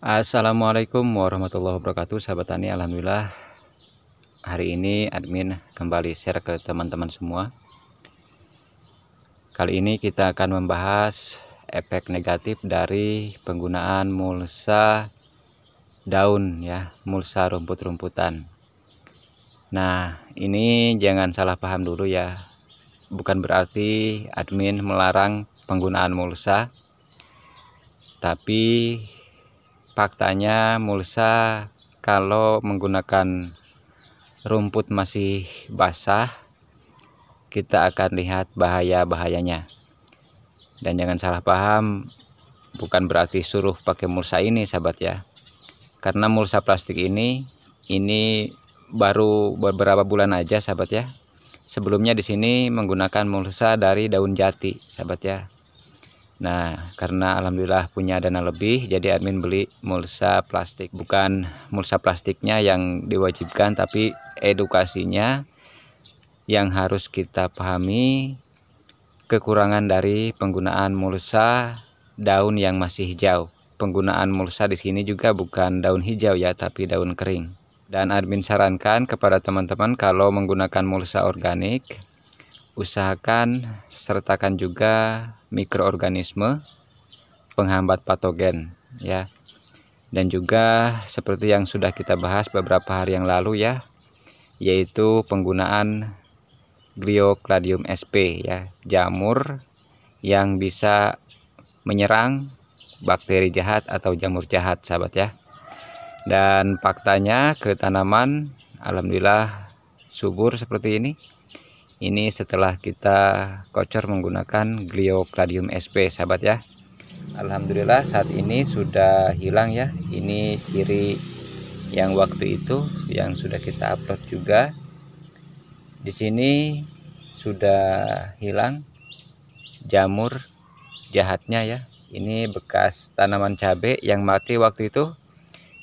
Assalamualaikum warahmatullahi wabarakatuh sahabat tani Alhamdulillah hari ini admin kembali share ke teman-teman semua kali ini kita akan membahas efek negatif dari penggunaan mulsa daun ya mulsa rumput-rumputan nah ini jangan salah paham dulu ya bukan berarti admin melarang penggunaan mulsa tapi faktanya mulsa kalau menggunakan rumput masih basah kita akan lihat bahaya-bahayanya dan jangan salah paham bukan berarti suruh pakai mulsa ini sahabat ya karena mulsa plastik ini ini baru beberapa bulan aja sahabat ya sebelumnya di sini menggunakan mulsa dari daun jati sahabat ya Nah, karena alhamdulillah punya dana lebih, jadi admin beli mulsa plastik. Bukan mulsa plastiknya yang diwajibkan, tapi edukasinya yang harus kita pahami kekurangan dari penggunaan mulsa daun yang masih hijau. Penggunaan mulsa di sini juga bukan daun hijau ya, tapi daun kering. Dan admin sarankan kepada teman-teman kalau menggunakan mulsa organik, usahakan sertakan juga mikroorganisme penghambat patogen ya dan juga seperti yang sudah kita bahas beberapa hari yang lalu ya yaitu penggunaan Gliocladium sp ya jamur yang bisa menyerang bakteri jahat atau jamur jahat sahabat ya dan faktanya ke tanaman alhamdulillah subur seperti ini ini setelah kita kocor menggunakan Glio Cladium sp sahabat ya Alhamdulillah saat ini sudah hilang ya ini ciri yang waktu itu yang sudah kita upload juga di sini sudah hilang jamur jahatnya ya ini bekas tanaman cabai yang mati waktu itu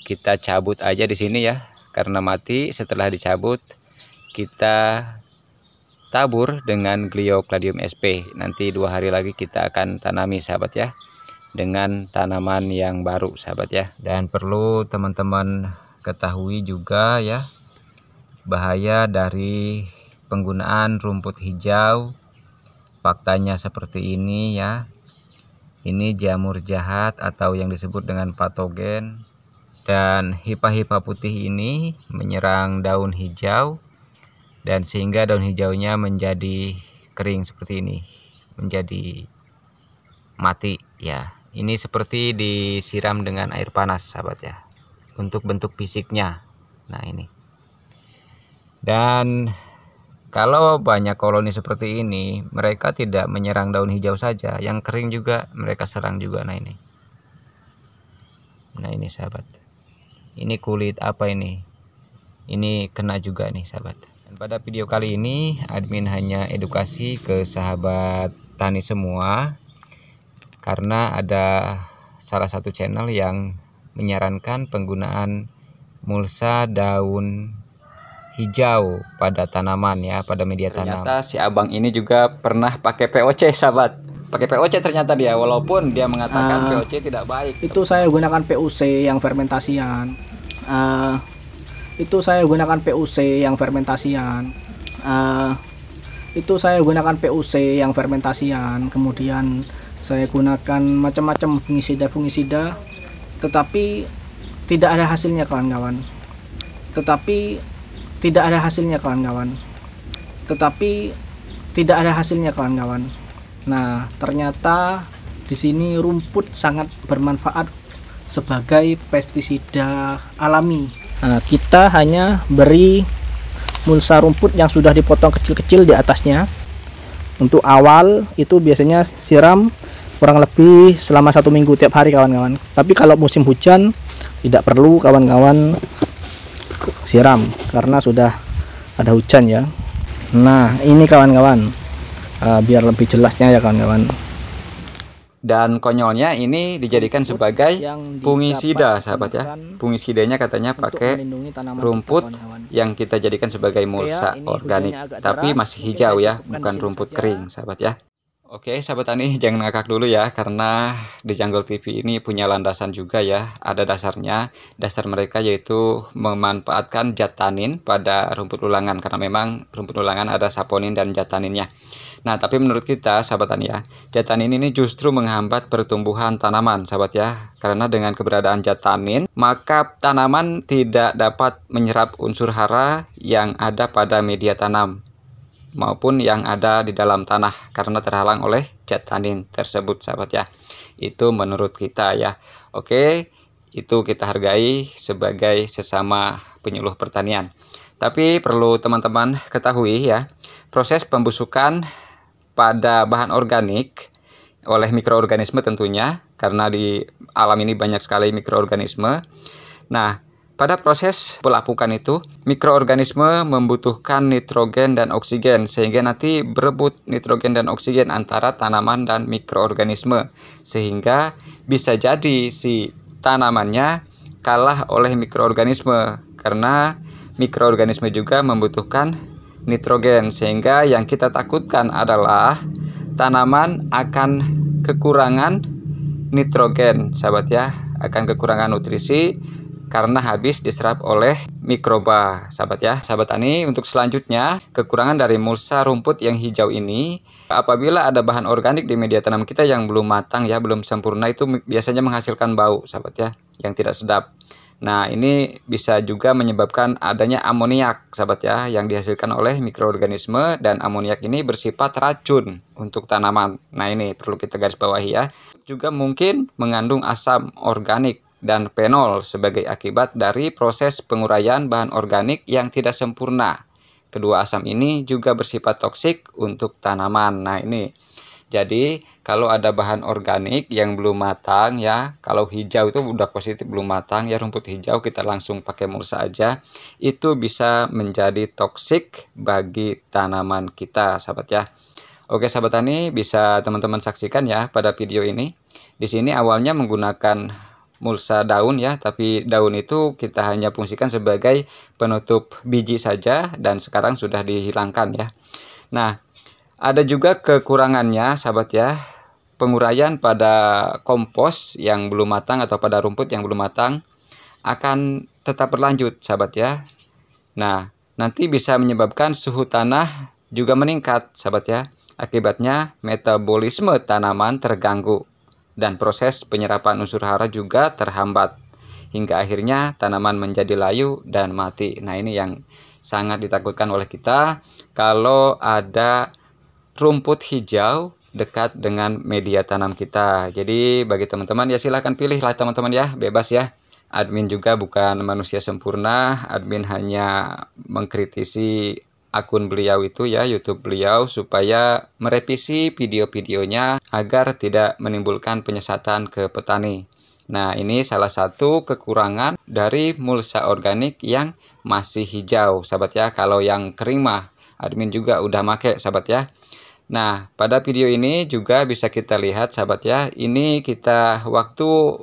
kita cabut aja di sini ya karena mati setelah dicabut kita tabur dengan Gliokladium sp. Nanti dua hari lagi kita akan tanami sahabat ya dengan tanaman yang baru sahabat ya. Dan perlu teman-teman ketahui juga ya bahaya dari penggunaan rumput hijau faktanya seperti ini ya ini jamur jahat atau yang disebut dengan patogen dan hipa-hipa putih ini menyerang daun hijau dan sehingga daun hijaunya menjadi kering seperti ini menjadi mati ya ini seperti disiram dengan air panas sahabat ya untuk bentuk fisiknya nah ini dan kalau banyak koloni seperti ini mereka tidak menyerang daun hijau saja yang kering juga mereka serang juga nah ini nah ini sahabat ini kulit apa ini ini kena juga nih sahabat dan pada video kali ini admin hanya edukasi ke sahabat tani semua karena ada salah satu channel yang menyarankan penggunaan mulsa daun hijau pada tanaman ya pada media ternyata tanam. Ternyata si abang ini juga pernah pakai POC sahabat. Pakai POC ternyata dia walaupun dia mengatakan uh, ah, POC tidak baik. Itu saya gunakan POC yang fermentasian. Uh, itu saya gunakan PUC yang fermentasian uh, itu saya gunakan PUC yang fermentasian kemudian saya gunakan macam-macam fungisida-fungisida tetapi tidak ada hasilnya kawan-kawan tetapi tidak ada hasilnya kawan-kawan tetapi tidak ada hasilnya kawan-kawan nah ternyata di sini rumput sangat bermanfaat sebagai pestisida alami Nah, kita hanya beri mulsa rumput yang sudah dipotong kecil-kecil di atasnya untuk awal itu biasanya siram kurang lebih selama satu minggu tiap hari kawan-kawan tapi kalau musim hujan tidak perlu kawan-kawan siram karena sudah ada hujan ya nah ini kawan-kawan uh, biar lebih jelasnya ya kawan-kawan dan konyolnya ini dijadikan sebagai fungisida sahabat ya fungisidanya katanya pakai rumput yang kita jadikan sebagai mulsa ya, organik tapi masih hijau ya bukan rumput kering sahabat ya Oke sahabat tani jangan ngakak dulu ya karena di Jungle TV ini punya landasan juga ya ada dasarnya dasar mereka yaitu memanfaatkan jatanin pada rumput ulangan karena memang rumput ulangan ada saponin dan jataninnya Nah, tapi menurut kita, sahabat ya, jatanin ini justru menghambat pertumbuhan tanaman, sahabat ya. Karena dengan keberadaan jatanin, maka tanaman tidak dapat menyerap unsur hara yang ada pada media tanam maupun yang ada di dalam tanah karena terhalang oleh jatanin tersebut, sahabat ya. Itu menurut kita ya. Oke, itu kita hargai sebagai sesama penyuluh pertanian. Tapi perlu teman-teman ketahui ya, proses pembusukan pada bahan organik oleh mikroorganisme tentunya karena di alam ini banyak sekali mikroorganisme. Nah, pada proses pelapukan itu, mikroorganisme membutuhkan nitrogen dan oksigen sehingga nanti berebut nitrogen dan oksigen antara tanaman dan mikroorganisme sehingga bisa jadi si tanamannya kalah oleh mikroorganisme karena mikroorganisme juga membutuhkan nitrogen sehingga yang kita takutkan adalah tanaman akan kekurangan nitrogen sahabat ya akan kekurangan nutrisi karena habis diserap oleh mikroba sahabat ya sahabat tani untuk selanjutnya kekurangan dari mulsa rumput yang hijau ini apabila ada bahan organik di media tanam kita yang belum matang ya belum sempurna itu biasanya menghasilkan bau sahabat ya yang tidak sedap Nah, ini bisa juga menyebabkan adanya amoniak, sahabat ya, yang dihasilkan oleh mikroorganisme dan amoniak ini bersifat racun untuk tanaman. Nah, ini perlu kita garis bawahi ya. Juga mungkin mengandung asam organik dan fenol sebagai akibat dari proses penguraian bahan organik yang tidak sempurna. Kedua asam ini juga bersifat toksik untuk tanaman. Nah, ini jadi kalau ada bahan organik yang belum matang ya, kalau hijau itu udah positif belum matang ya rumput hijau kita langsung pakai mulsa aja. Itu bisa menjadi toksik bagi tanaman kita, sahabat ya. Oke, sahabat tani bisa teman-teman saksikan ya pada video ini. Di sini awalnya menggunakan mulsa daun ya tapi daun itu kita hanya fungsikan sebagai penutup biji saja dan sekarang sudah dihilangkan ya nah ada juga kekurangannya, sahabat ya. Penguraian pada kompos yang belum matang atau pada rumput yang belum matang akan tetap berlanjut, sahabat ya. Nah, nanti bisa menyebabkan suhu tanah juga meningkat, sahabat ya. Akibatnya metabolisme tanaman terganggu dan proses penyerapan unsur hara juga terhambat hingga akhirnya tanaman menjadi layu dan mati. Nah, ini yang sangat ditakutkan oleh kita kalau ada rumput hijau dekat dengan media tanam kita. Jadi bagi teman-teman ya silahkan pilihlah teman-teman ya, bebas ya. Admin juga bukan manusia sempurna, admin hanya mengkritisi akun beliau itu ya, YouTube beliau supaya merevisi video-videonya agar tidak menimbulkan penyesatan ke petani. Nah, ini salah satu kekurangan dari mulsa organik yang masih hijau, sahabat ya. Kalau yang kering mah admin juga udah make, sahabat ya. Nah, pada video ini juga bisa kita lihat sahabat ya, ini kita waktu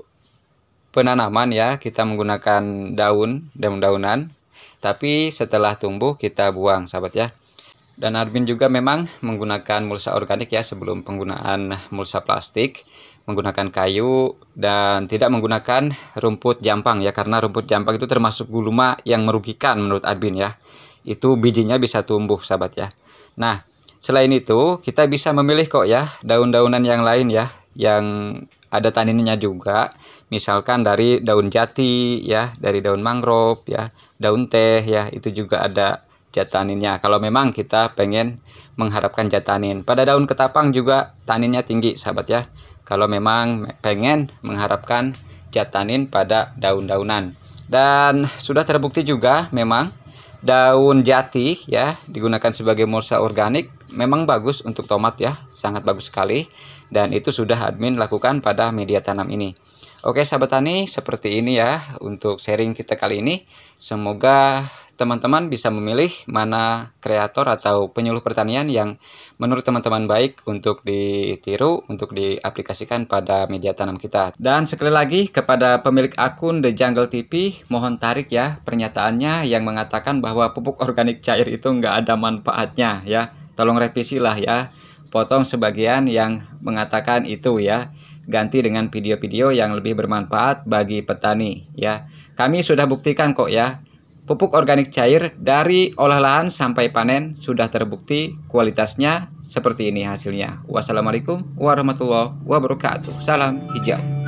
penanaman ya, kita menggunakan daun, daun-daunan, tapi setelah tumbuh kita buang sahabat ya. Dan admin juga memang menggunakan mulsa organik ya sebelum penggunaan mulsa plastik, menggunakan kayu dan tidak menggunakan rumput jampang ya karena rumput jampang itu termasuk gulma yang merugikan menurut admin ya. Itu bijinya bisa tumbuh sahabat ya. Nah, Selain itu, kita bisa memilih kok ya daun-daunan yang lain ya yang ada taninnya juga. Misalkan dari daun jati ya, dari daun mangrove ya, daun teh ya, itu juga ada taninnya. Kalau memang kita pengen mengharapkan tanin. Pada daun ketapang juga taninnya tinggi, sahabat ya. Kalau memang pengen mengharapkan tanin pada daun-daunan. Dan sudah terbukti juga memang daun jati ya digunakan sebagai mulsa organik memang bagus untuk tomat ya, sangat bagus sekali dan itu sudah admin lakukan pada media tanam ini. Oke sahabat tani, seperti ini ya untuk sharing kita kali ini. Semoga teman-teman bisa memilih mana kreator atau penyuluh pertanian yang menurut teman-teman baik untuk ditiru, untuk diaplikasikan pada media tanam kita. Dan sekali lagi kepada pemilik akun The Jungle TV, mohon tarik ya pernyataannya yang mengatakan bahwa pupuk organik cair itu nggak ada manfaatnya ya. Tolong revisi lah ya, potong sebagian yang mengatakan itu ya. Ganti dengan video-video yang lebih bermanfaat bagi petani ya. Kami sudah buktikan kok ya, pupuk organik cair dari olah lahan sampai panen sudah terbukti kualitasnya seperti ini hasilnya. Wassalamualaikum warahmatullahi wabarakatuh. Salam hijau.